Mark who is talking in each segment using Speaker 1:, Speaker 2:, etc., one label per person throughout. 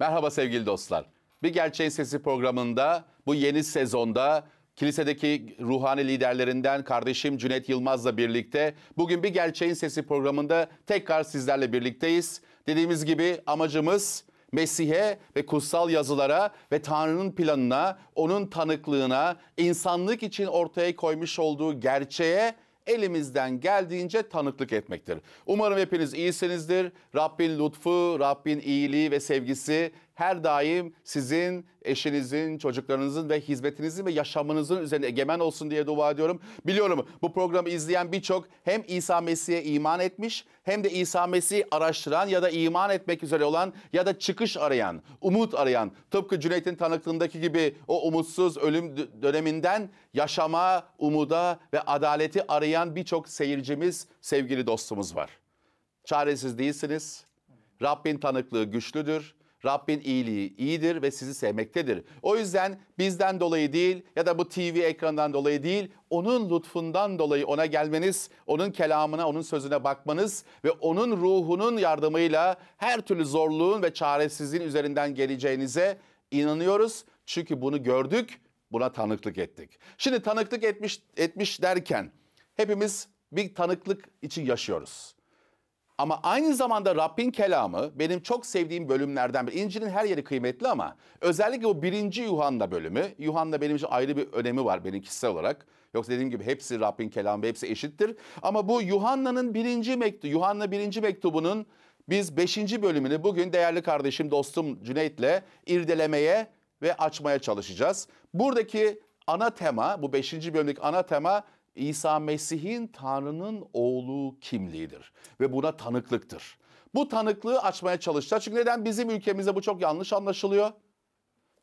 Speaker 1: Merhaba sevgili dostlar. Bir Gerçeğin Sesi programında bu yeni sezonda kilisedeki ruhani liderlerinden kardeşim Cüneyt Yılmaz'la birlikte bugün Bir Gerçeğin Sesi programında tekrar sizlerle birlikteyiz. Dediğimiz gibi amacımız Mesih'e ve kutsal yazılara ve Tanrı'nın planına, onun tanıklığına, insanlık için ortaya koymuş olduğu gerçeğe elimizden geldiğince tanıklık etmektir. Umarım hepiniz iyisinizdir. Rabbin lütfu, Rabbin iyiliği ve sevgisi her daim sizin, eşinizin, çocuklarınızın ve hizmetinizin ve yaşamınızın üzerine egemen olsun diye dua ediyorum. Biliyorum bu programı izleyen birçok hem İsa Mesih'e iman etmiş hem de İsa Mesih'i araştıran ya da iman etmek üzere olan ya da çıkış arayan, umut arayan tıpkı Cüneyt'in tanıklığındaki gibi o umutsuz ölüm döneminden yaşama, umuda ve adaleti arayan birçok seyircimiz, sevgili dostumuz var. Çaresiz değilsiniz. Rabbin tanıklığı güçlüdür Rabbin iyiliği iyidir ve sizi sevmektedir. O yüzden bizden dolayı değil ya da bu TV ekranından dolayı değil, onun lütfundan dolayı ona gelmeniz, onun kelamına, onun sözüne bakmanız ve onun ruhunun yardımıyla her türlü zorluğun ve çaresizliğin üzerinden geleceğinize inanıyoruz. Çünkü bunu gördük, buna tanıklık ettik. Şimdi tanıklık etmiş etmiş derken hepimiz bir tanıklık için yaşıyoruz. Ama aynı zamanda Rabbin kelamı benim çok sevdiğim bölümlerden biri. İncil'in her yeri kıymetli ama özellikle o birinci Yuhanna bölümü. Yuhanna benim için ayrı bir önemi var benim kişisel olarak. Yoksa dediğim gibi hepsi Rabbin kelamı hepsi eşittir. Ama bu Yuhanna'nın birinci mektubu, Yuhanna birinci mektubunun biz beşinci bölümünü bugün değerli kardeşim dostum Cüneyt'le irdelemeye ve açmaya çalışacağız. Buradaki ana tema, bu beşinci bölümdeki ana tema İsa Mesih'in Tanrı'nın oğlu kimliğidir ve buna tanıklıktır. Bu tanıklığı açmaya çalışacağız. Çünkü neden bizim ülkemizde bu çok yanlış anlaşılıyor?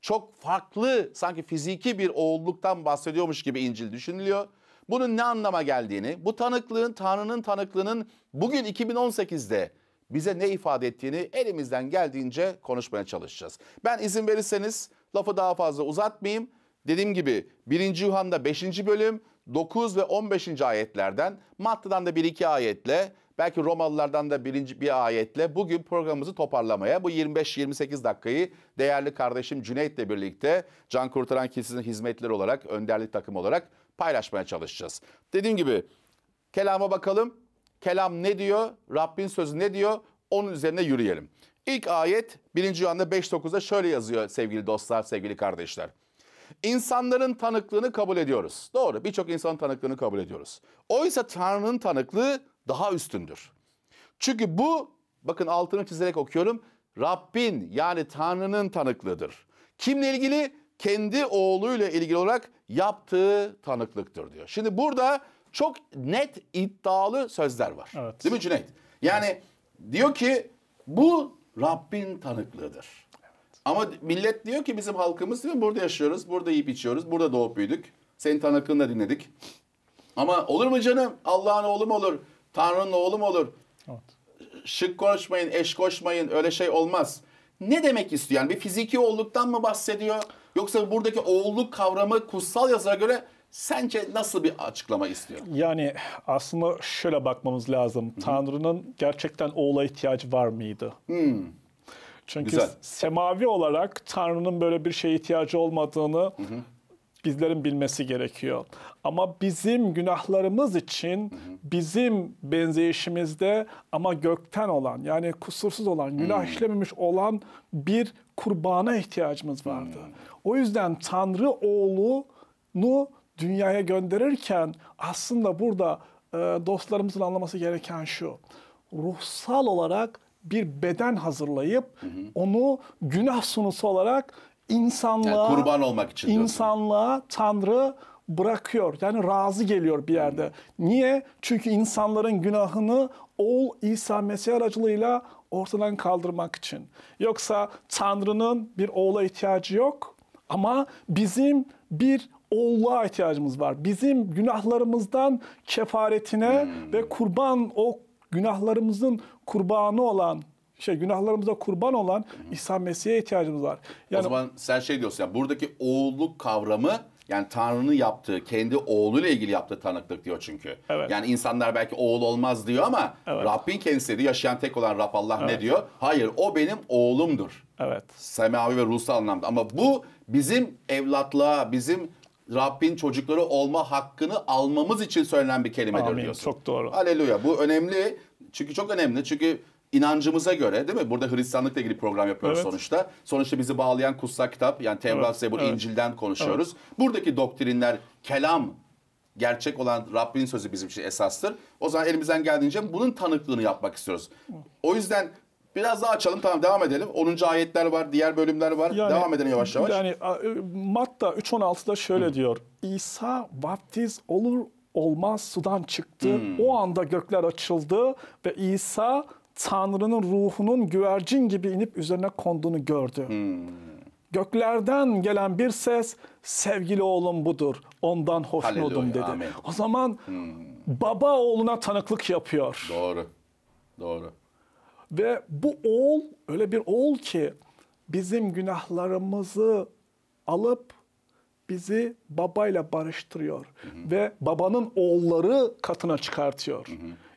Speaker 1: Çok farklı sanki fiziki bir oğulluktan bahsediyormuş gibi İncil düşünülüyor. Bunun ne anlama geldiğini, bu tanıklığın Tanrı'nın tanıklığının bugün 2018'de bize ne ifade ettiğini elimizden geldiğince konuşmaya çalışacağız. Ben izin verirseniz lafı daha fazla uzatmayayım. Dediğim gibi 1. Yuhanna 5. bölüm 9 ve 15. ayetlerden, Matta'dan da 1-2 ayetle, belki Romalılardan da birinci bir ayetle bugün programımızı toparlamaya, bu 25-28 dakikayı değerli kardeşim Cüneyt'le birlikte Can Kurtaran Kilisesi'nin hizmetleri olarak, önderlik takım olarak paylaşmaya çalışacağız. Dediğim gibi kelama bakalım. Kelam ne diyor? Rabbin sözü ne diyor? Onun üzerine yürüyelim. İlk ayet 1. Yuhanna 5.9'da şöyle yazıyor sevgili dostlar, sevgili kardeşler. İnsanların tanıklığını kabul ediyoruz. Doğru birçok insanın tanıklığını kabul ediyoruz. Oysa Tanrı'nın tanıklığı daha üstündür. Çünkü bu bakın altını çizerek okuyorum. Rabbin yani Tanrı'nın tanıklığıdır. Kimle ilgili? Kendi oğluyla ilgili olarak yaptığı tanıklıktır diyor. Şimdi burada çok net iddialı sözler var. Evet. Değil mi Cüneyt? Yani evet. diyor ki bu Rabbin tanıklığıdır. Ama millet diyor ki bizim halkımız diyor burada yaşıyoruz, burada yiyip içiyoruz, burada doğup büyüdük. Senin tanıklığını da dinledik. Ama olur mu canım? Allah'ın oğlu mu olur? Tanrı'nın oğlu mu olur? Evet. Şık koşmayın, eş koşmayın öyle şey olmaz. Ne demek istiyor? Yani bir fiziki oğulluktan mı bahsediyor? Yoksa buradaki oğulluk kavramı kutsal yazıya göre Sence nasıl bir açıklama istiyor?
Speaker 2: Yani aslında şöyle bakmamız lazım. Tanrı'nın gerçekten oğula ihtiyacı var mıydı? Hmm. Çünkü Güzel. semavi olarak Tanrı'nın böyle bir şeye ihtiyacı olmadığını hı hı. bizlerin bilmesi gerekiyor. Ama bizim günahlarımız için hı hı. bizim benzeyişimizde ama gökten olan yani kusursuz olan, hmm. günah hı. işlememiş olan bir kurbana ihtiyacımız vardı. Hı. Hmm. O yüzden Tanrı oğlunu dünyaya gönderirken aslında burada e, dostlarımızın anlaması gereken şu. Ruhsal olarak bir beden hazırlayıp hı hı. onu günah sunusu olarak insanlığa yani kurban olmak için insanlığa diyorsun. Tanrı bırakıyor. Yani razı geliyor bir yerde. Hı. Niye? Çünkü insanların günahını oğul İsa Mesih aracılığıyla ortadan kaldırmak için. Yoksa Tanrı'nın bir oğula ihtiyacı yok ama bizim bir oğluğa ihtiyacımız var. Bizim günahlarımızdan kefaretine hmm. ve kurban o günahlarımızın kurbanı olan şey günahlarımıza kurban olan İsa Mesih'e ihtiyacımız var. Yani, o zaman
Speaker 1: sen şey diyorsun ya buradaki oğulluk kavramı yani Tanrı'nın yaptığı, kendi oğluyla ilgili yaptığı tanıklık diyor çünkü. Evet. Yani insanlar belki oğul olmaz diyor ama evet. Rabbin kendisi dedi yaşayan tek olan Rab Allah evet. ne diyor? Hayır o benim oğlumdur. Evet. Semavi ve ruhsal anlamda ama bu bizim evlatlığa, bizim Rabbin çocukları olma hakkını almamız için söylenen bir kelimedir Amin. diyorsun. Çok doğru. Aleluya. Bu önemli. Çünkü çok önemli. Çünkü inancımıza göre değil mi? Burada Hristiyanlıkla ilgili program yapıyoruz evet. sonuçta. Sonuçta bizi bağlayan kutsal kitap yani Tevrat, evet. Zebur, evet. İncil'den konuşuyoruz. Evet. Buradaki doktrinler kelam gerçek olan Rabbin sözü bizim için esastır. O zaman elimizden geldiğince bunun tanıklığını yapmak istiyoruz. O yüzden Biraz daha açalım tamam devam edelim. 10. ayetler var, diğer bölümler var. Yani, devam edelim yavaş yavaş.
Speaker 2: Yani e, Matta 3.16'da şöyle Hı. diyor. İsa vaftiz olur olmaz sudan çıktı. Hmm. O anda gökler açıldı ve İsa Tanrı'nın ruhunun güvercin gibi inip üzerine konduğunu gördü. Hmm. Göklerden gelen bir ses sevgili oğlum budur ondan hoşnutum dedi. Amin. O zaman hmm. baba oğluna tanıklık yapıyor. Doğru. Doğru. Ve bu oğul öyle bir oğul ki bizim günahlarımızı alıp bizi babayla barıştırıyor hı hı. ve babanın oğulları katına çıkartıyor. Hı hı.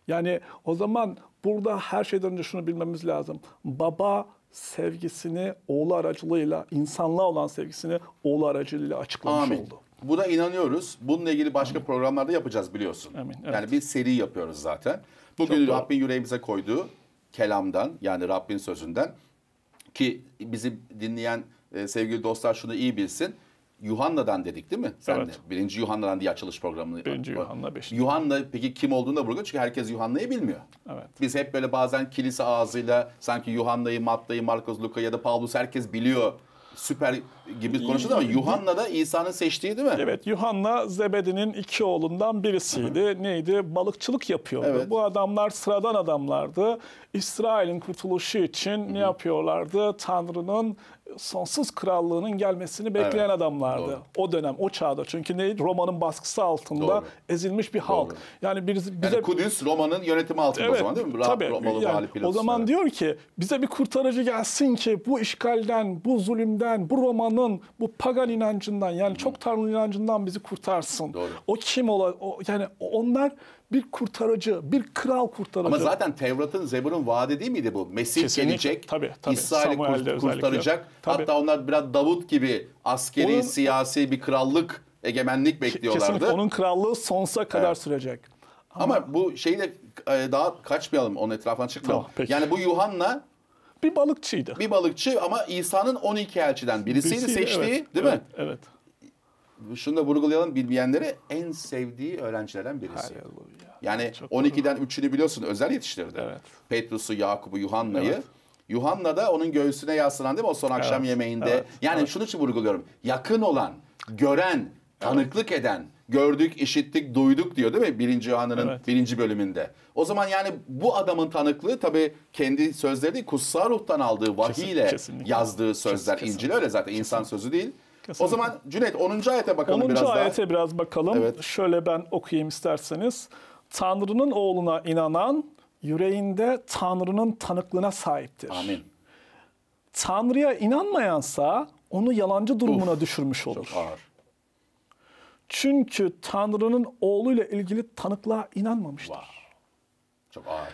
Speaker 2: Yani o zaman burada her şeyden önce şunu bilmemiz lazım. Baba sevgisini oğlu aracılığıyla, insanlığa olan sevgisini oğlu aracılığıyla açıklamış Amin. oldu.
Speaker 1: Buna inanıyoruz. Bununla ilgili başka Amin. programlarda yapacağız biliyorsun. Amin. Evet. Yani bir seri yapıyoruz zaten. Bugün Rabbin yüreğimize koyduğu kelamdan yani Rabbin sözünden ki bizi dinleyen e, sevgili dostlar şunu iyi bilsin. Yuhanna'dan dedik değil mi? Sen evet. de. Birinci Yuhanna'dan diye açılış programını. Birinci Yuhanna beş. Yuhanna peki kim olduğunu da burada çünkü herkes Yuhanna'yı bilmiyor. Evet. Biz hep böyle bazen kilise ağzıyla sanki Yuhanna'yı, Matta'yı, Markus, Luka ya da Pavlus herkes biliyor süper gibi konuşuldu ama Yuhanna da İsa'nın
Speaker 2: seçtiği değil mi? Evet Yuhanna Zebedi'nin iki oğlundan birisiydi. Neydi? Balıkçılık yapıyordu. Evet. Bu adamlar sıradan adamlardı. İsrail'in kurtuluşu için ne yapıyorlardı? Tanrı'nın sonsuz krallığının gelmesini bekleyen evet. adamlardı. Doğru. O dönem, o çağda. Çünkü ne Roma'nın baskısı altında Doğru. ezilmiş bir halk. Doğru. Yani biz bize yani Kudüs Roma'nın yönetimi altında evet, o zaman değil mi? Tabii. Romalı yani, O zaman diyor ki bize bir kurtarıcı gelsin ki bu işgalden, bu zulümden, bu Roma'nın bu pagan inancından yani Hı. çok tanrı inancından bizi kurtarsın. Doğru. O kim ola o, yani onlar bir kurtarıcı, bir kral kurtarıcı. Ama zaten
Speaker 1: Tevrat'ın, Zebur'un vaadi değil miydi bu? Mesih Kesinlikle. gelecek, tabii, tabii. İsrail'i kurt, kurtaracak. Tabii. Hatta onlar biraz Davut gibi askeri, onun, siyasi bir krallık, egemenlik bekliyorlardı. Kesinlikle onun
Speaker 2: krallığı sonsuza kadar evet. sürecek. Ama, Ama bu
Speaker 1: şeyi de e, daha kaçmayalım, onun etrafına çıkmayalım. Tamam, yani bu Yuhanna bir balıkçıydı. Bir balıkçı ama İsa'nın 12 elçiden birisiydi, birisiydi seçtiği evet, değil evet, mi? Evet şunu da vurgulayalım bilmeyenlere en sevdiği öğrencilerden birisi. ya. Yani Çok 12'den 3'ünü biliyorsun özel yetiştirdi. Evet. Petrus'u, Yakup'u, Yuhanna'yı. Evet. Yuhanna da onun göğsüne yaslanan değil mi o son akşam evet. yemeğinde? Evet. Yani evet. şunu için vurguluyorum. Yakın olan, gören, tanıklık evet. eden, gördük, işittik, duyduk diyor değil mi? Birinci Yuhanna'nın evet. birinci bölümünde. O zaman yani bu adamın tanıklığı tabii kendi sözleri değil, kutsal ruhtan aldığı vahiyle Kesin, kesinlikle. yazdığı sözler. Kesin, İncil öyle zaten kesin. insan sözü değil. Kesinlikle. O zaman Cüneyt
Speaker 2: 10. ayete bakalım 10. biraz daha. 10. ayete biraz bakalım. Evet. Şöyle ben okuyayım isterseniz. Tanrı'nın oğluna inanan yüreğinde Tanrı'nın tanıklığına sahiptir. Amin. Tanrı'ya inanmayansa onu yalancı durumuna of, düşürmüş olur. Çok ağır. Çünkü Tanrı'nın oğluyla ilgili tanıklığa inanmamıştır. Wow.
Speaker 1: Çok ağır.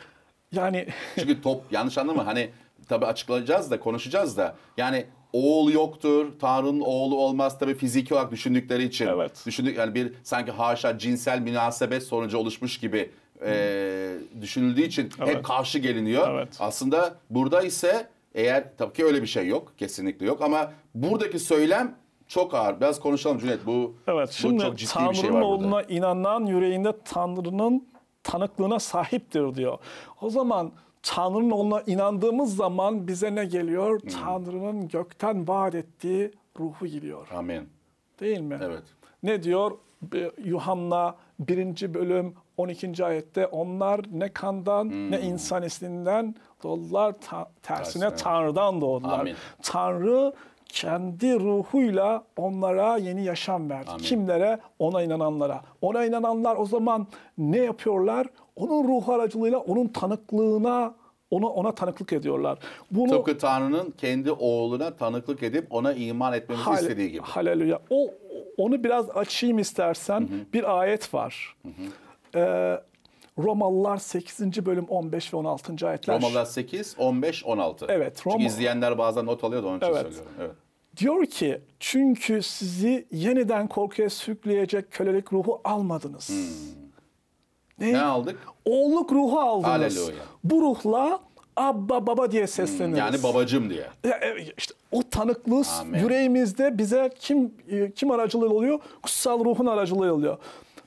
Speaker 1: Yani Çünkü top yanlış anlama hani tabii açıklayacağız da konuşacağız da yani oğul yoktur. Tanrı'nın oğlu olmaz tabi fiziki olarak düşündükleri için. Evet. Düşündük yani bir sanki haşa cinsel münasebet sonucu oluşmuş gibi e, düşünüldüğü için evet. hep karşı geliniyor. Evet. Aslında burada ise eğer tabii ki öyle bir şey yok. Kesinlikle yok ama buradaki söylem çok ağır. Biraz konuşalım Cüneyt.
Speaker 2: Bu, evet, şimdi bu çok ciddi Tanrı'nın bir şey var oğluna inanan yüreğinde Tanrı'nın tanıklığına sahiptir diyor. O zaman Tanrı'nın ona inandığımız zaman bize ne geliyor? Hmm. Tanrı'nın gökten vaat ettiği ruhu geliyor. Amin. Değil mi? Evet. Ne diyor? Yuhanna 1. bölüm 12. ayette onlar ne kandan hmm. ne insan islinden doğdular ta- tersine, tersine Tanrı'dan doğdular. Amin. Tanrı kendi ruhuyla onlara yeni yaşam verdi. Amin. Kimlere? Ona inananlara. Ona inananlar o zaman ne yapıyorlar? onun ruhu aracılığıyla onun tanıklığına ona ona tanıklık ediyorlar. Bunu Tıpkı
Speaker 1: Tanrı'nın kendi oğluna tanıklık edip ona iman etmemizi hal, istediği gibi. Haleluya.
Speaker 2: O onu biraz açayım istersen. Hı hı. Bir ayet var. Hı hı. Ee, Romalılar 8. bölüm 15 ve 16. ayetler. Romalılar
Speaker 1: 8, 15, 16. Evet. Roma... Çünkü izleyenler bazen not alıyor da onun için evet. söylüyorum. Evet.
Speaker 2: Diyor ki çünkü sizi yeniden korkuya sürükleyecek kölelik ruhu almadınız. Hmm. Ne, ne aldık? Oğulluk ruhu aldınız. Aleluya. Bu ruhla Abba baba diye sesleniriz. yani babacım diye. E, işte o tanıklığı yüreğimizde bize kim e, kim aracılığı oluyor? Kutsal ruhun aracılığı oluyor.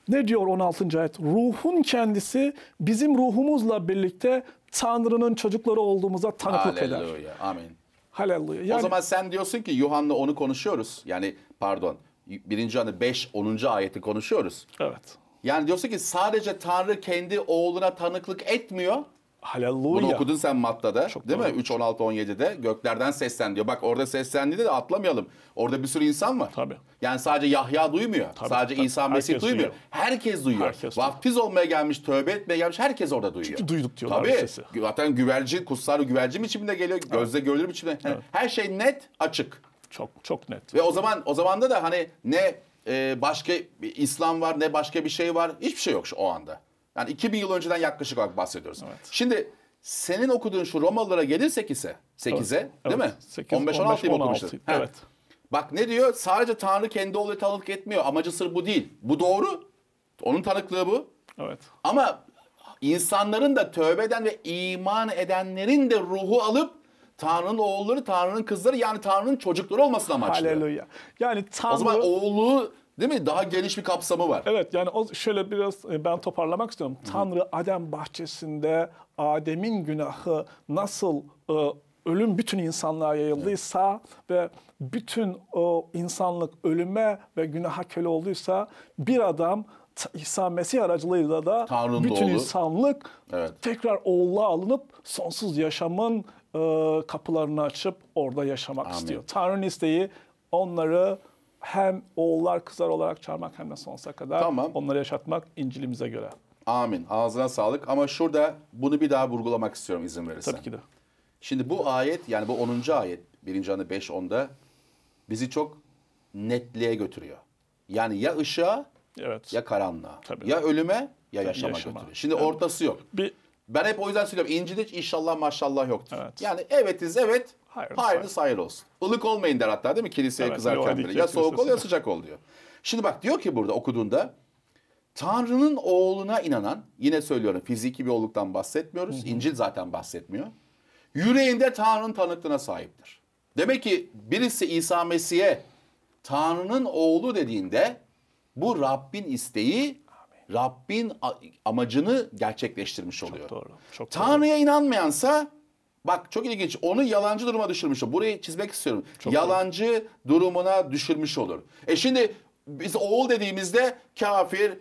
Speaker 2: Ne diyor 16. ayet? Ruhun kendisi bizim ruhumuzla birlikte Tanrı'nın çocukları olduğumuza tanıklık Hallelujah. eder. Haleluya. Amin.
Speaker 1: Haleluya. Yani, o zaman sen diyorsun ki Yuhan'la onu konuşuyoruz. Yani pardon. 1. Yuhan'ın 5 10. ayeti konuşuyoruz. Evet. Yani diyorsun ki sadece Tanrı kendi oğluna tanıklık etmiyor. Haleluya. Bunu okudun sen Matta'da Çok değil mi? 3, 16, 17'de göklerden seslen diyor. Bak orada seslendi de atlamayalım. Orada bir sürü insan var. Tabii. Yani sadece Yahya duymuyor. Tabii, sadece tabii. İsa Mesih herkes duymuyor. duyuyor. Herkes duyuyor. Herkes Vaftiz duyuyor. olmaya gelmiş, tövbe etmeye gelmiş herkes orada duyuyor. Çünkü duyduk diyorlar tabii. sesi. Zaten güvercin, kutsal güvercin biçiminde geliyor. Gözle evet. görülür biçimde. Evet. Her şey net, açık. Çok çok net. Ve o zaman o zamanda da hani ne e, başka İslam var ne başka bir şey var. Hiçbir şey yok şu, o anda. Yani 2000 yıl önceden yaklaşık olarak bahsediyoruz. Evet. Şimdi senin okuduğun şu Romalılara gelirsek ise 8'e evet. değil evet. mi? 15-16 yıl okumuştun. Evet. Bak ne diyor? Sadece Tanrı kendi oğlu tanıklık etmiyor. Amacı sır bu değil. Bu doğru. Onun tanıklığı bu. Evet. Ama insanların da tövbeden ve iman edenlerin de ruhu alıp Tanrı'nın oğulları,
Speaker 2: Tanrı'nın kızları yani Tanrı'nın çocukları olmasına amaçlı. Haleluya. Yani Tanrı... O zaman oğulluğu Değil mi? Daha geniş bir kapsamı var. Evet yani o şöyle biraz e, ben toparlamak istiyorum. Hı. Tanrı Adem bahçesinde Adem'in günahı nasıl e, ölüm bütün insanlığa yayıldıysa evet. ve bütün o insanlık ölüme ve günaha köle olduysa bir adam İsa Mesih aracılığıyla da Tanrı'nın bütün doğulu. insanlık evet. tekrar oğula alınıp sonsuz yaşamın e, kapılarını açıp orada yaşamak Amin. istiyor. Tanrı'nın isteği onları hem oğullar kızlar olarak çağırmak hem de sonsuza kadar tamam. onları yaşatmak İncil'imize göre.
Speaker 1: Amin. Ağzına sağlık. Ama şurada bunu bir daha vurgulamak istiyorum izin verirsen. Tabii ki de. Şimdi bu ayet yani bu 10. ayet 1. Anı 5.10'da bizi çok netliğe götürüyor. Yani ya ışığa evet. ya karanlığa. Tabii. Ya ölüme ya yaşama, yaşama. götürüyor. Şimdi evet. ortası yok. Bir ben hep o yüzden söylüyorum. İncil'de hiç inşallah maşallah yoktur. Evet. Yani evetiz evet, hayırlısı hayır, hayır. hayır olsun. Ilık olmayın der hatta değil mi kiliseye evet, kızarken bile. Ya soğuk ol ya sıcak ol diyor. Şimdi bak diyor ki burada okuduğunda Tanrı'nın oğluna inanan, yine söylüyorum fiziki bir olduktan bahsetmiyoruz. Hı hı. İncil zaten bahsetmiyor. Yüreğinde Tanrı'nın tanıklığına sahiptir. Demek ki birisi İsa Mesih'e Tanrı'nın oğlu dediğinde bu Rabbin isteği Rabbin amacını gerçekleştirmiş oluyor. Çok doğru. Çok Tanrı'ya doğru. inanmayansa bak çok ilginç onu yalancı duruma düşürmüş olur. Burayı çizmek istiyorum. Çok yalancı doğru. durumuna düşürmüş olur. E şimdi biz oğul dediğimizde kafir,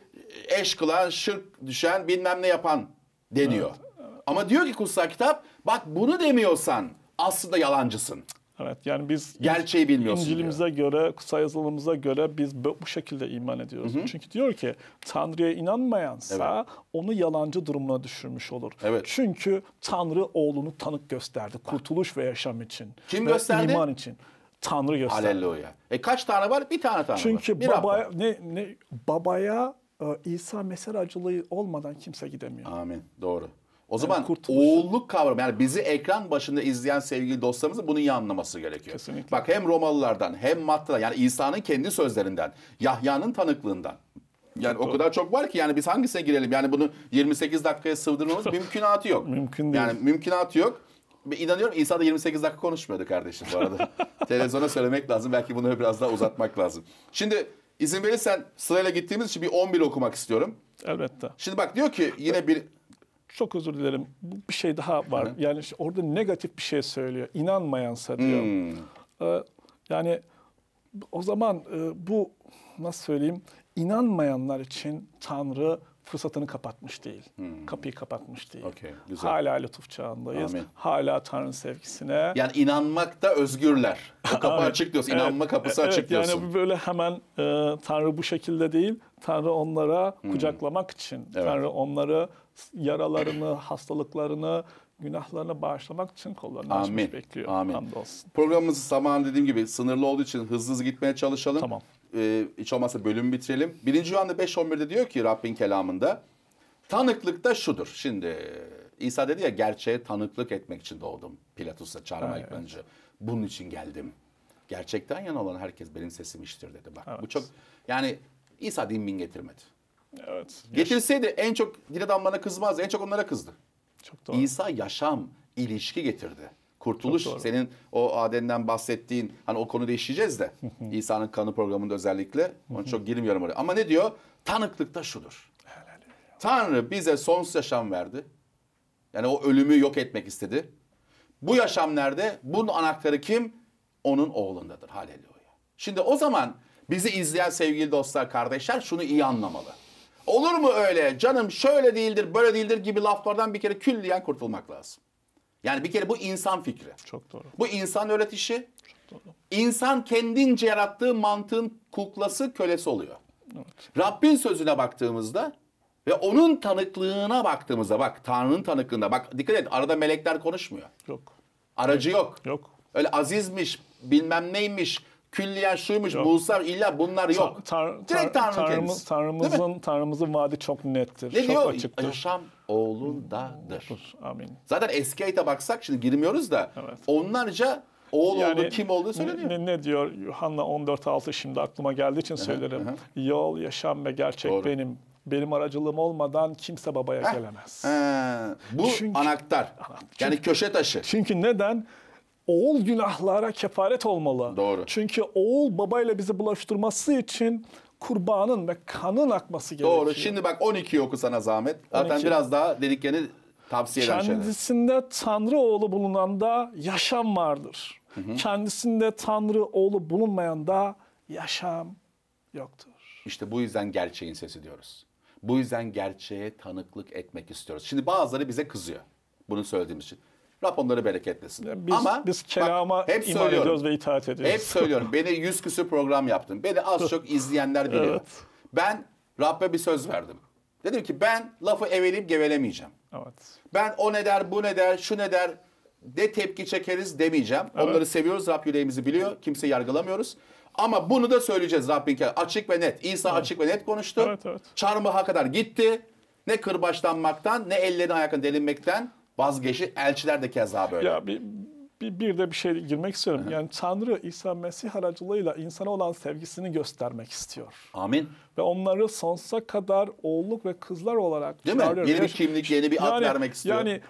Speaker 1: eş kılan, şirk düşen, bilmem ne yapan deniyor. Evet. Ama diyor ki kutsal kitap bak bunu demiyorsan aslında yalancısın.
Speaker 2: Evet yani biz gerçeği bilmiyoruz. İncilimize diyor. göre, kutsal yazılımıza göre biz bu şekilde iman ediyoruz. Hı hı. Çünkü diyor ki Tanrı'ya inanmayansa evet. onu yalancı durumuna düşürmüş olur. Evet. Çünkü Tanrı oğlunu tanık gösterdi kurtuluş ve yaşam için. Kim ve gösterdi? iman için. Tanrı gösterdi. Halleluya.
Speaker 1: E kaç tane var? Bir tane Tanrı Çünkü var. Çünkü babaya
Speaker 2: ne, ne babaya e, İsa mesel acılığı olmadan kimse gidemiyor. Amin.
Speaker 1: Doğru. O zaman kurtuluşu. oğulluk kavramı yani bizi ekran başında izleyen sevgili dostlarımızın bunu iyi anlaması gerekiyor. Kesinlikle. Bak hem Romalılardan hem Matta'dan yani İsa'nın kendi sözlerinden, Yahya'nın tanıklığından yani Doğru. o kadar çok var ki yani biz hangisine girelim? Yani bunu 28 dakikaya sığdırmamız mümkünatı yok. Mümkün değil. Yani mümkünatı yok. İnanıyorum İsa da 28 dakika konuşmuyordu kardeşim bu arada. Televizyona söylemek lazım. Belki bunu biraz daha uzatmak lazım. Şimdi izin verirsen sırayla gittiğimiz için bir 11 okumak istiyorum. Elbette. Şimdi bak diyor ki yine bir
Speaker 2: çok özür dilerim bir şey daha var. Yani işte orada negatif bir şey söylüyor. İnanmayansa hmm. diyor. Hmm. Ee, yani o zaman e, bu nasıl söyleyeyim inanmayanlar için Tanrı fırsatını kapatmış değil. Hmm. Kapıyı kapatmış değil. Okay, güzel. Hala lütuf çağındayız. Amin. Hala Tanrı sevgisine. Yani inanmak
Speaker 1: da özgürler. O kapı açık diyorsun. İnanma evet, kapısı evet, açık diyorsun. Yani
Speaker 2: böyle hemen e, Tanrı bu şekilde değil. Tanrı onlara hmm. kucaklamak için, evet. Tanrı onları yaralarını, hastalıklarını, günahlarını bağışlamak için kollarını Amin. açmış bekliyor. Amin. Hamdolsun.
Speaker 1: Programımız zaman dediğim gibi sınırlı olduğu için hızlı hızlı gitmeye çalışalım. Tamam. Ee, hiç olmazsa bölümü bitirelim. 1. Yuhanna 5.11'de diyor ki Rabbin kelamında tanıklık da şudur. Şimdi İsa dedi ya gerçeğe tanıklık etmek için doğdum. Pilatus'a çağırma evet. önce. Bunun için geldim. Gerçekten yan olan herkes benim sesim iştir dedi. Bak evet. bu çok yani İsa din bin getirmedi. Evet. Getirseydi en çok din bana kızmazdı. En çok onlara kızdı. Çok doğru. İsa yaşam, ilişki getirdi. Kurtuluş senin o adenden bahsettiğin hani o konu işleyeceğiz de İsa'nın kanı programında özellikle onu çok girmiyorum oraya. Ama ne diyor? Tanıklıkta şudur. Tanrı bize sonsuz yaşam verdi. Yani o ölümü yok etmek istedi. Bu yaşam nerede? Bunun anahtarı kim? Onun oğlundadır. Haleluya. Şimdi o zaman Bizi izleyen sevgili dostlar, kardeşler şunu iyi anlamalı. Olur mu öyle canım şöyle değildir böyle değildir gibi laflardan bir kere külliyen kurtulmak lazım. Yani bir kere bu insan fikri. Çok doğru. Bu insan öğretişi. Çok doğru. İnsan kendince yarattığı mantığın kuklası kölesi oluyor. Evet. Rabbin sözüne baktığımızda ve onun tanıklığına baktığımızda bak Tanrı'nın tanıklığında bak dikkat et arada melekler konuşmuyor. Yok. Aracı yok. Yok. Öyle azizmiş bilmem neymiş külliyen şuymuş, yok. bulsar illa bunlar yok. Tar, tar, Direkt Tanrı tanrımız, kendisi. Tanrımızın,
Speaker 2: tanrımızın vaadi çok nettir, ne çok diyor? açıktır. Yaşam oğlundadır.
Speaker 1: Amin. Zaten eski ayete baksak şimdi girmiyoruz da evet. onlarca
Speaker 2: Oğul yani, oldu, kim oldu söyleniyor. Ne, ne diyor Yuhanna 14.6 şimdi aklıma geldiği için söylerim. Aha, aha. Yol, yaşam ve gerçek Doğru. benim. Benim aracılığım olmadan kimse babaya ha, gelemez. Ha, bu çünkü, anahtar. anahtar. Yani çünkü, köşe taşı. Çünkü neden? oğul günahlara kefaret olmalı. Doğru. Çünkü oğul babayla bizi bulaştırması için kurbanın ve kanın akması gerekiyor.
Speaker 1: Doğru. Şimdi bak 12 oku sana zahmet. Zaten 12. biraz daha dediklerini tavsiye eden Kendisinde
Speaker 2: şeyler. Tanrı oğlu bulunan da yaşam vardır. Hı hı. Kendisinde Tanrı oğlu bulunmayan da yaşam yoktur.
Speaker 1: İşte bu yüzden gerçeğin sesi diyoruz. Bu yüzden gerçeğe tanıklık etmek istiyoruz. Şimdi bazıları bize kızıyor. Bunu söylediğimiz için. Rab onları bereketlesin. Biz, Ama biz kelama bak, hep iman ediyoruz ve itaat ediyoruz. Hep söylüyorum. Beni yüz küsü program yaptım. Beni az çok izleyenler biliyor. evet. Ben Rab'be bir söz verdim. Dedim ki ben lafı eveleyip gevelemeyeceğim. Evet. Ben o ne der, bu ne der, şu ne der de tepki çekeriz demeyeceğim. Evet. Onları seviyoruz. Rab yüreğimizi biliyor. kimseyi yargılamıyoruz. Ama bunu da söyleyeceğiz Rabbin Açık ve net. İsa evet. açık ve net konuştu. Evet, evet. Çarmıha kadar gitti. Ne kırbaçlanmaktan ne ellerin ayakın delinmekten vazgeçti. Elçiler de keza böyle.
Speaker 2: Ya bir, bir, bir de bir şey girmek istiyorum. Hı-hı. Yani Tanrı İsa Mesih aracılığıyla insana olan sevgisini göstermek istiyor. Amin. Ve onları sonsuza kadar oğulluk ve kızlar olarak Değil mi? Yeni bir kimlik, yeni bir yani, ad vermek istiyor. Yani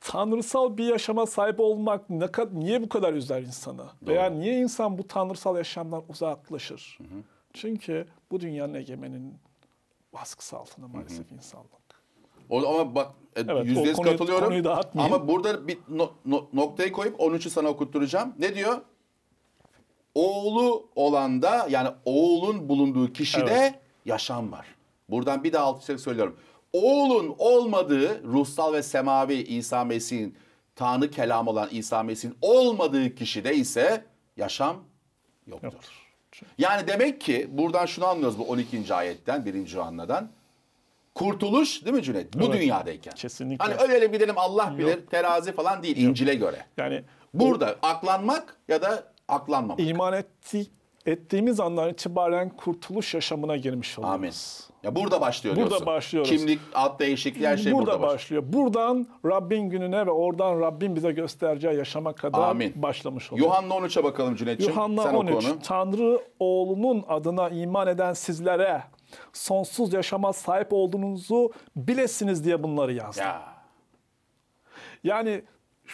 Speaker 2: tanrısal bir yaşama sahip olmak ne kadar niye bu kadar üzer insanı? Doğru. Veya niye insan bu tanrısal yaşamdan uzaklaşır? Hı hı. Çünkü bu dünyanın egemenin baskısı altında maalesef hı hı. insanlık. O, ama bak
Speaker 1: e, Evet, katılıyorum. Konuyu ama burada bir no, no, noktayı koyup 13'ü sana okutturacağım. Ne diyor? Oğlu olan da yani oğlun bulunduğu kişide evet. yaşam var. Buradan bir daha altı çizerek söylüyorum. Oğlun olmadığı ruhsal ve semavi İsa Mesih'in Tanrı kelamı olan İsa Mesih'in olmadığı kişide ise yaşam yoktur. yoktur. Yani demek ki buradan şunu anlıyoruz bu 12. ayetten 1. Yuhanna'dan. Kurtuluş değil mi Cüneyt? Bu Evet. dünyadayken.
Speaker 2: Kesinlikle. Hani ölelim gidelim Allah bilir terazi falan değil İncil'e göre. Yani Burada aklanmak ya da aklanmamak. İman etti, ettiğimiz andan itibaren kurtuluş yaşamına girmiş oluyoruz. Amin. Ya burada başlıyor Burada diyorsun. başlıyoruz. Kimlik, ad değişikliği her şey burada, burada başlıyor. Buradan Rabbin gününe ve oradan Rabbin bize göstereceği yaşama kadar Amin. başlamış oluyor. Yuhanna
Speaker 1: 13'e bakalım Cüneyt'ciğim. Yuhanna Sen 13.
Speaker 2: Tanrı oğlunun adına iman eden sizlere sonsuz yaşama sahip olduğunuzu bilesiniz diye bunları yazdı. Ya. Yani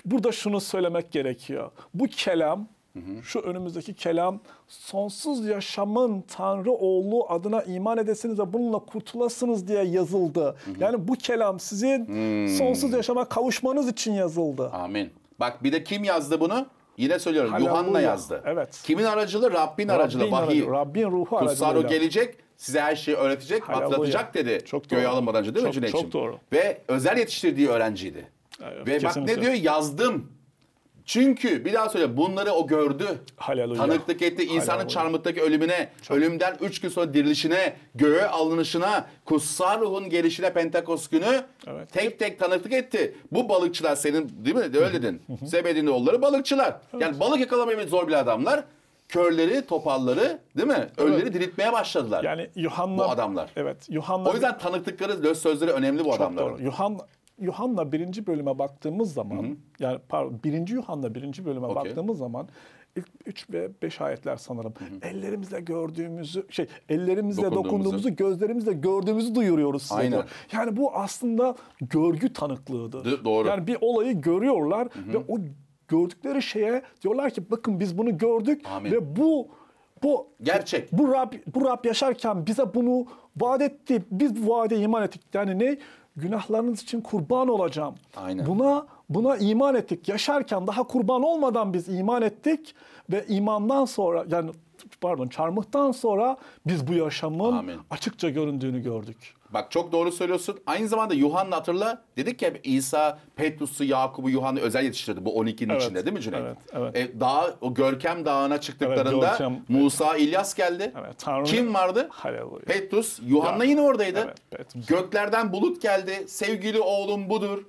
Speaker 2: burada şunu söylemek gerekiyor. Bu kelam, hı hı. şu önümüzdeki kelam sonsuz yaşamın Tanrı oğlu adına iman edesiniz ve bununla kurtulasınız diye yazıldı. Hı hı. Yani bu kelam sizin hmm. sonsuz yaşama kavuşmanız için yazıldı. Amin.
Speaker 1: Bak bir de kim yazdı bunu? Yine söylüyorum Haleluya. Yuhanna yazdı. Evet. Kimin aracılığı? Rabbin, aracılığı. Vahiy. Rabbin ruhu aracılığı. Kutsal ruh gelecek size her şeyi öğretecek, Haleluya. atlatacak dedi. Çok doğru. Göğe alınmadan önce değil çok, mi Cüneyt'ciğim? Çok doğru. Ve özel yetiştirdiği öğrenciydi. Evet, Ve kesinlikle. bak ne diyor? Yazdım çünkü bir daha söyle bunları o gördü. Haleluya. Tanıklık etti insanın Haleluya. çarmıhtaki ölümüne, Çok. ölümden üç gün sonra dirilişine, göğe alınışına, kutsal ruhun gelişine Pentakos günü evet. tek tek tanıklık etti. Bu balıkçılar senin değil mi? Öyle dedin. Zebedi'nin oğulları balıkçılar. Evet. Yani balık yakalamayı zor bile adamlar körleri, topalları değil mi? Evet. Ölüleri diriltmeye başladılar. Yani Yuhanna bu adamlar. Evet, Yuhanna O yüzden tanıklıkları, söz sözleri önemli bu çok adamlar. Doğru.
Speaker 2: Yuhanna Yuhanna birinci bölüme baktığımız zaman, hı hı. yani pardon birinci Yuhanna birinci bölüme okay. baktığımız zaman ilk 3 ve 5 ayetler sanırım. Hı hı. Ellerimizle gördüğümüzü, şey ellerimizle dokunduğumuzu, gözlerimizle gördüğümüzü duyuruyoruz size. Aynen. De. Yani bu aslında görgü tanıklığıdır. De, doğru. Yani bir olayı görüyorlar hı hı. ve o gördükleri şeye diyorlar ki bakın biz bunu gördük Amin. ve bu bu gerçek. Bu Rab bu Rab yaşarken bize bunu vaat etti. Biz bu vaade iman ettik. Yani ne? günahlarınız için kurban olacağım. Aynen. Buna buna iman ettik. Yaşarken daha kurban olmadan biz iman ettik ve imandan sonra yani pardon çarmıhtan sonra biz bu yaşamın Amin. açıkça göründüğünü gördük.
Speaker 1: Bak çok doğru söylüyorsun. Aynı zamanda Yuhan'la hatırla. Dedik ya İsa, Petrus'u, Yakub'u, Yuhan'ı özel yetiştirdi bu 12'nin evet, içinde değil mi Cüneyt? Evet, evet. E, dağ, o Görkem Dağı'na çıktıklarında evet, Görkem, Musa, evet. İlyas geldi. Evet, Tanrı, Kim vardı? Haleluya. Petrus. Yuhan'la yine oradaydı. Evet, Petrus. Göklerden bulut geldi. Sevgili oğlum
Speaker 2: budur.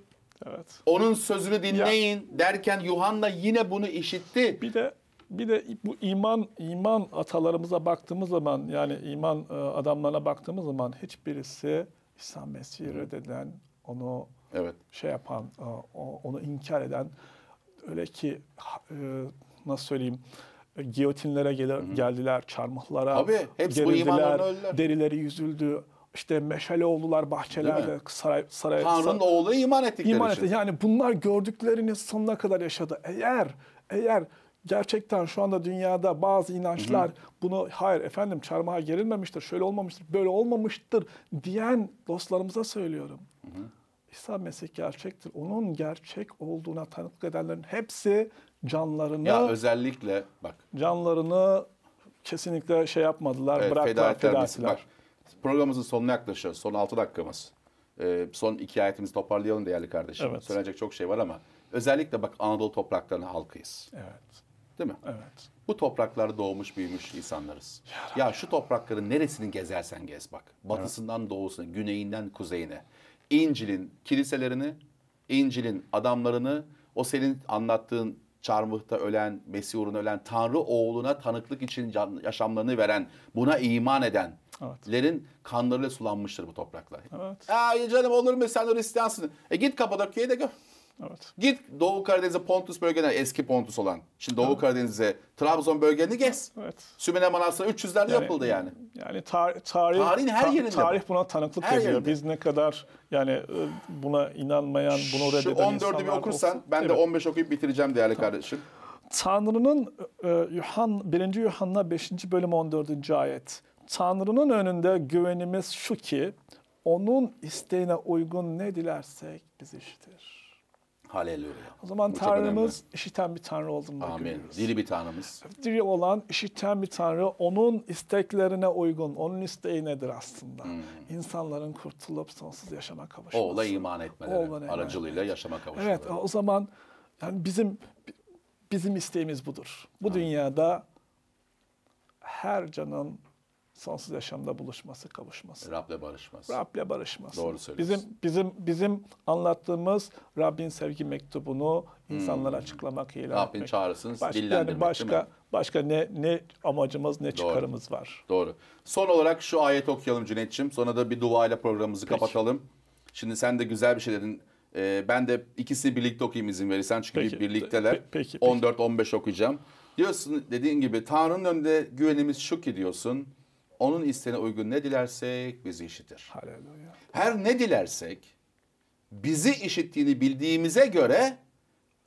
Speaker 2: Evet. Onun sözünü dinleyin ya. derken Yuhanna yine bunu işitti. Bir de bir de bu iman iman atalarımıza baktığımız zaman yani iman e, adamlarına baktığımız zaman hiçbirisi İsa Mesih'i reddeden, onu evet. şey yapan, e, onu inkar eden öyle ki e, nasıl söyleyeyim giyotinlere geldiler, çarmıhlara Tabii, gerildiler, derileri yüzüldü. İşte meşale oldular bahçelerde, saray, saray, Tanrı'nın oğlu iman ettikleri iman için. Yani bunlar gördüklerini sonuna kadar yaşadı. Eğer eğer gerçekten şu anda dünyada bazı inançlar hı hı. bunu hayır efendim çarmıha gerilmemiştir, şöyle olmamıştır, böyle olmamıştır diyen dostlarımıza söylüyorum. Hı hı. İsa Mesih gerçektir. Onun gerçek olduğuna tanıklık edenlerin hepsi canlarını ya özellikle bak canlarını kesinlikle şey yapmadılar, evet, bıraktılar, feda ettiler.
Speaker 1: programımızın sonuna yaklaşıyoruz. Son 6 dakikamız. Ee, son iki ayetimizi toparlayalım değerli kardeşim. Evet. Söylenecek çok şey var ama özellikle bak Anadolu topraklarının halkıyız. Evet. Değil mi? Evet. Bu topraklarda doğmuş büyümüş insanlarız. Ya, ya şu toprakların neresini gezersen gez bak. Batısından evet. doğusuna, güneyinden kuzeyine. İncil'in kiliselerini, İncil'in adamlarını, o senin anlattığın çarmıhta ölen, Mesih uğruna ölen, Tanrı oğluna tanıklık için can, yaşamlarını veren, buna iman eden, Evet. kanlarıyla sulanmıştır bu topraklar. Evet. Aa canım olur mu sen Hristiyansın. E git Kapadokya'yı da gör. Evet. Git Doğu Karadeniz'e Pontus bölgelerine eski Pontus olan. Şimdi Doğu evet. Karadeniz'e Trabzon bölgelerini gez. Evet. Sümele Manastırı 300'lerde yani, yapıldı yani.
Speaker 2: Yani tar tarih tarihin her ta yerinde. Tarih buna tanıklık her ediyor. Yerinde. Biz ne kadar yani e, buna inanmayan, bunu reddeden Şu 14'ü bir okursan olsun. ben de evet.
Speaker 1: 15 okuyup bitireceğim değerli tamam. kardeşim.
Speaker 2: Tanrı'nın e, Yuhan 1. Yuhanna 5. bölüm 14. ayet. Tanrı'nın önünde güvenimiz şu ki onun isteğine uygun ne dilersek biz işitir.
Speaker 1: Haleluya. O zaman Bu Tanrımız
Speaker 2: işiten bir Tanrı olduğunu Amin. görüyoruz. Diri
Speaker 1: bir Tanrımız.
Speaker 2: Diri olan, işiten bir Tanrı. Onun isteklerine uygun, onun isteği nedir aslında. Hmm. İnsanların kurtulup sonsuz yaşama kavuşması. Oğla iman etmeleri, Oğla aracılığıyla
Speaker 1: iman yaşama kavuşmaları. Evet,
Speaker 2: o zaman yani bizim bizim isteğimiz budur. Bu hmm. dünyada her canın sonsuz yaşamda buluşması, kavuşması. Rab'le barışması. Rab'le barışması. Doğru söylüyorsun. Bizim bizim bizim anlattığımız Rabbin sevgi mektubunu hmm. insanlara açıklamak, ilan Rabbin Rabbin çağrısını Baş, dillendirmek yani başka başka ne ne amacımız ne Doğru. çıkarımız var.
Speaker 1: Doğru. Son olarak şu ayet okuyalım Cüneyt'ciğim. Sonra da bir dua ile programımızı Peki. kapatalım. Şimdi sen de güzel bir şey dedin. Ee, ben de ikisini birlikte okuyayım izin verirsen çünkü peki, birlikteler. peki, peki. 14-15 okuyacağım. Diyorsun dediğin gibi Tanrı'nın önünde güvenimiz şu ki diyorsun onun isteğine uygun ne dilersek bizi işitir. Haleluya. Her ne dilersek bizi işittiğini bildiğimize göre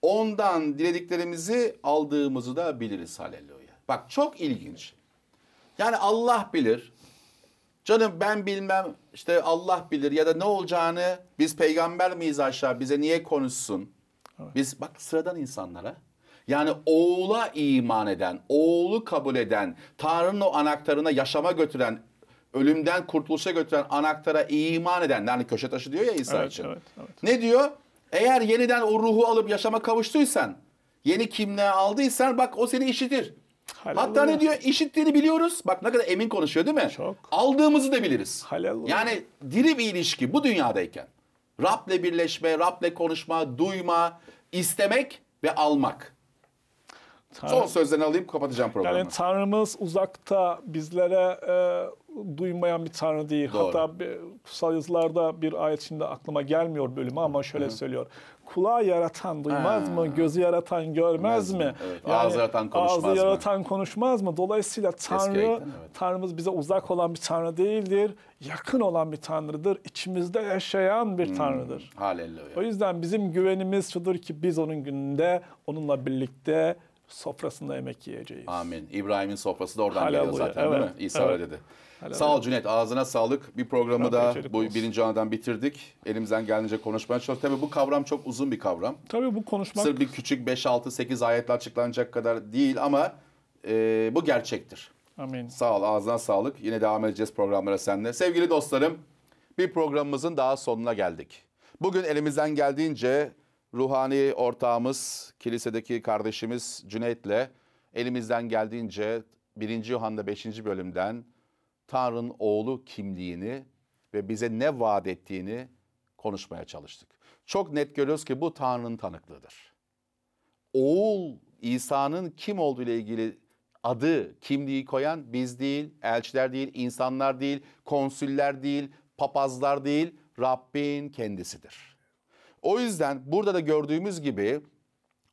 Speaker 1: ondan dilediklerimizi aldığımızı da biliriz. Haleluya. Bak çok ilginç. Yani Allah bilir. Canım ben bilmem işte Allah bilir ya da ne olacağını biz peygamber miyiz aşağı bize niye konuşsun? Evet. Biz bak sıradan insanlara yani oğula iman eden, oğlu kabul eden, Tanrı'nın o anahtarına yaşama götüren, ölümden kurtuluşa götüren anahtara iman eden. Yani köşe taşı diyor ya İsa evet, için. Evet, evet. Ne diyor? Eğer yeniden o ruhu alıp yaşama kavuştuysan, yeni kimliğe aldıysan bak o seni işitir. Halallah. Hatta ne diyor? İşittiğini biliyoruz. Bak ne kadar emin konuşuyor değil mi? Çok. Aldığımızı da biliriz. Halallah. Yani diri bir ilişki bu dünyadayken. Rab'le birleşme, Rab'le konuşma, duyma, istemek ve almak.
Speaker 2: Tanrı, Son sözlerini alayım kapatacağım programı. Yani Tanrımız uzakta bizlere e, duymayan bir Tanrı değil. Doğru. Hatta bir, kutsal yazılarda bir ayet şimdi aklıma gelmiyor bölümü ama şöyle Hı -hı. söylüyor. Kulağı yaratan duymaz ha. mı? Gözü yaratan görmez mi? Evet. Yani, ağzı yaratan konuşmaz ağzı yaratan mı? konuşmaz mı? Dolayısıyla Tanrı, evet. Tanrımız bize uzak olan bir Tanrı değildir. Yakın olan bir Tanrı'dır. İçimizde yaşayan bir hmm. Tanrı'dır. Haleluya. O yüzden bizim güvenimiz şudur ki biz onun gününde onunla birlikte sofrasında yemek yiyeceğiz. Amin.
Speaker 1: İbrahim'in sofrası da oradan geliyor zaten evet. değil mi? İsa evet. dedi. Haleluya. Sağ ol Cüneyt. Ağzına sağlık. Bir programı Rabbi da bu olsun. birinci anadan bitirdik. Elimizden gelince konuşmaya çalıştık. Tabii bu kavram çok uzun bir kavram. Tabii bu konuşmak... Sırf bir küçük 5, 6, 8 ayetle açıklanacak kadar değil ama e, bu gerçektir. Amin. Sağ ol. Ağzına sağlık. Yine devam edeceğiz programlara seninle. Sevgili dostlarım bir programımızın daha sonuna geldik. Bugün elimizden geldiğince ruhani ortağımız, kilisedeki kardeşimiz Cüneyt'le elimizden geldiğince 1. Yuhanna 5. bölümden Tanrı'nın oğlu kimliğini ve bize ne vaat ettiğini konuşmaya çalıştık. Çok net görüyoruz ki bu Tanrı'nın tanıklığıdır. Oğul İsa'nın kim olduğu ile ilgili adı, kimliği koyan biz değil, elçiler değil, insanlar değil, konsüller değil, papazlar değil, Rabbin kendisidir. O yüzden burada da gördüğümüz gibi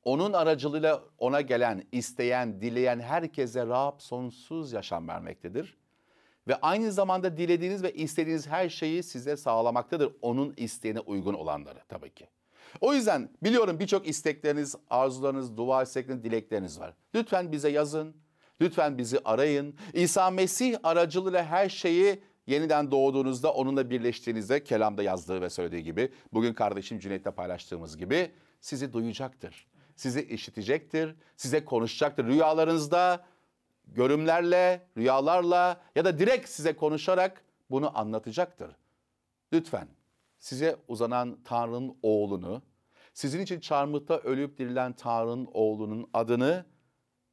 Speaker 1: onun aracılığıyla ona gelen, isteyen, dileyen herkese Rab sonsuz yaşam vermektedir. Ve aynı zamanda dilediğiniz ve istediğiniz her şeyi size sağlamaktadır. Onun isteğine uygun olanları tabii ki. O yüzden biliyorum birçok istekleriniz, arzularınız, dua istekleriniz, dilekleriniz var. Lütfen bize yazın. Lütfen bizi arayın. İsa Mesih aracılığıyla her şeyi Yeniden doğduğunuzda onunla birleştiğinizde kelamda yazdığı ve söylediği gibi bugün kardeşim Cüneyt'le paylaştığımız gibi sizi duyacaktır. Sizi işitecektir, size konuşacaktır. Rüyalarınızda görümlerle, rüyalarla ya da direkt size konuşarak bunu anlatacaktır. Lütfen size uzanan Tanrı'nın oğlunu, sizin için çarmıhta ölüp dirilen Tanrı'nın oğlunun adını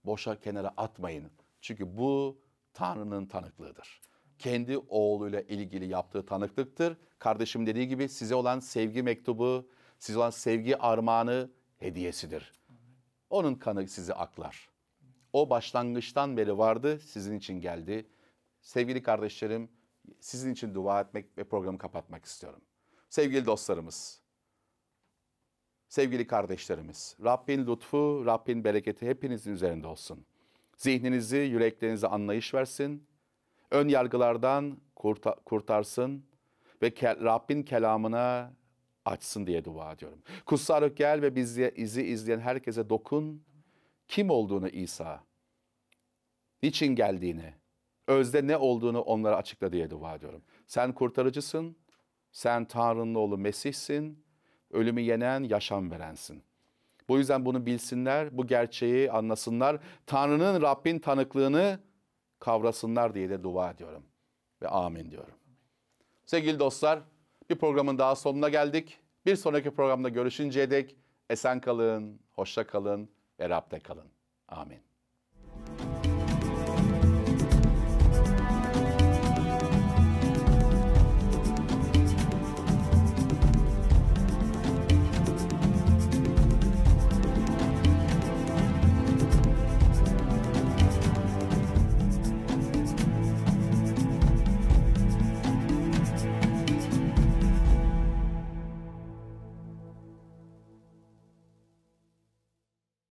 Speaker 1: boşa kenara atmayın. Çünkü bu Tanrı'nın tanıklığıdır kendi oğluyla ilgili yaptığı tanıklıktır. Kardeşim dediği gibi size olan sevgi mektubu, size olan sevgi armağanı hediyesidir. Onun kanı sizi aklar. O başlangıçtan beri vardı, sizin için geldi. Sevgili kardeşlerim, sizin için dua etmek ve programı kapatmak istiyorum. Sevgili dostlarımız, sevgili kardeşlerimiz, Rabbin lütfu, Rabbin bereketi hepinizin üzerinde olsun. Zihninizi, yüreklerinizi anlayış versin, ön yargılardan kurtarsın ve Rabbin kelamına açsın diye dua ediyorum. Kutsal gel ve bizi izi izleyen herkese dokun. Kim olduğunu İsa, niçin geldiğini, özde ne olduğunu onlara açıkla diye dua ediyorum. Sen kurtarıcısın, sen Tanrı'nın oğlu Mesih'sin, ölümü yenen, yaşam verensin. Bu yüzden bunu bilsinler, bu gerçeği anlasınlar. Tanrı'nın Rabbin tanıklığını kavrasınlar diye de dua ediyorum. Ve amin diyorum. Sevgili dostlar, bir programın daha sonuna geldik. Bir sonraki programda görüşünceye dek esen kalın, hoşça kalın ve Rab'de kalın. Amin.